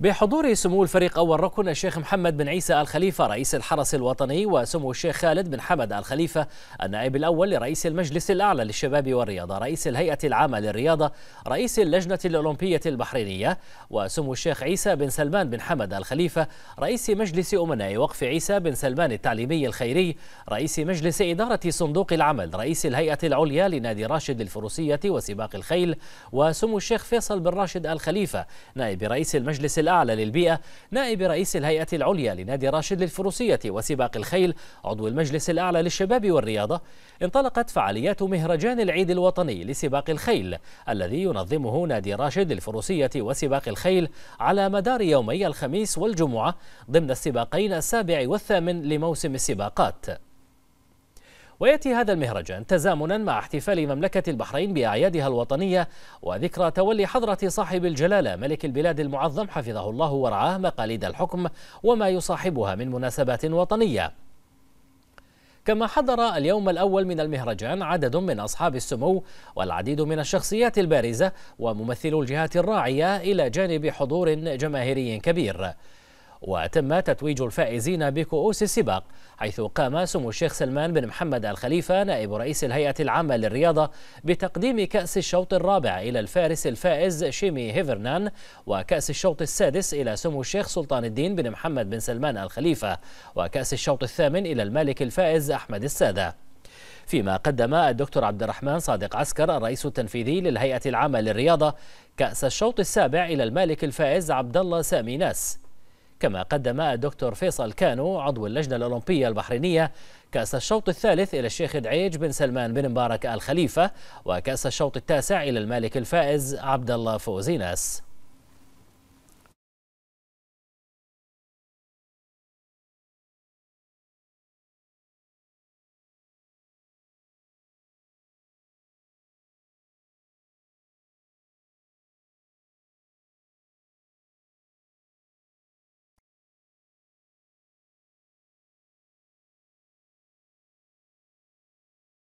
بحضور سمو الفريق أول ركن الشيخ محمد بن عيسى الخليفة رئيس الحرس الوطني وسمو الشيخ خالد بن حمد الخليفة النائب الأول لرئيس المجلس الأعلى للشباب والرياضة رئيس الهيئة العامة للرياضة رئيس اللجنة الأولمبية البحرينية وسمو الشيخ عيسى بن سلمان بن حمد الخليفة رئيس مجلس أمناء وقف عيسى بن سلمان التعليمي الخيري رئيس مجلس إدارة صندوق العمل رئيس الهيئة العليا لنادي راشد للفروسية وسباق الخيل وسمو الشيخ فيصل بن راشد الخليفة نائب رئيس المجلس الأعلى الأعلى للبيئة نائب رئيس الهيئة العليا لنادي راشد للفروسية وسباق الخيل عضو المجلس الأعلى للشباب والرياضة انطلقت فعاليات مهرجان العيد الوطني لسباق الخيل الذي ينظمه نادي راشد للفروسية وسباق الخيل على مدار يومي الخميس والجمعة ضمن السباقين السابع والثامن لموسم السباقات ويأتي هذا المهرجان تزامنا مع احتفال مملكة البحرين بأعيادها الوطنية وذكرى تولي حضرة صاحب الجلالة ملك البلاد المعظم حفظه الله ورعاه مقاليد الحكم وما يصاحبها من مناسبات وطنية كما حضر اليوم الأول من المهرجان عدد من أصحاب السمو والعديد من الشخصيات البارزة وممثلو الجهات الراعية إلى جانب حضور جماهيري كبير وتم تتويج الفائزين بكؤوس السباق حيث قام سمو الشيخ سلمان بن محمد الخليفة نائب رئيس الهيئة العامة للرياضة بتقديم كأس الشوط الرابع إلى الفارس الفائز شيمي هيفرنان وكأس الشوط السادس إلى سمو الشيخ سلطان الدين بن محمد بن سلمان الخليفة وكأس الشوط الثامن إلى الملك الفائز أحمد السادة فيما قدم الدكتور عبد الرحمن صادق عسكر الرئيس التنفيذي للهيئة العامة للرياضة كأس الشوط السابع إلى المالك الفائز عبد الله سامي ناس كما قدم الدكتور فيصل كانو عضو اللجنة الأولمبية البحرينية كأس الشوط الثالث إلى الشيخ دعيج بن سلمان بن مبارك الخليفة وكأس الشوط التاسع إلى المالك الفائز عبد الله فوزيناس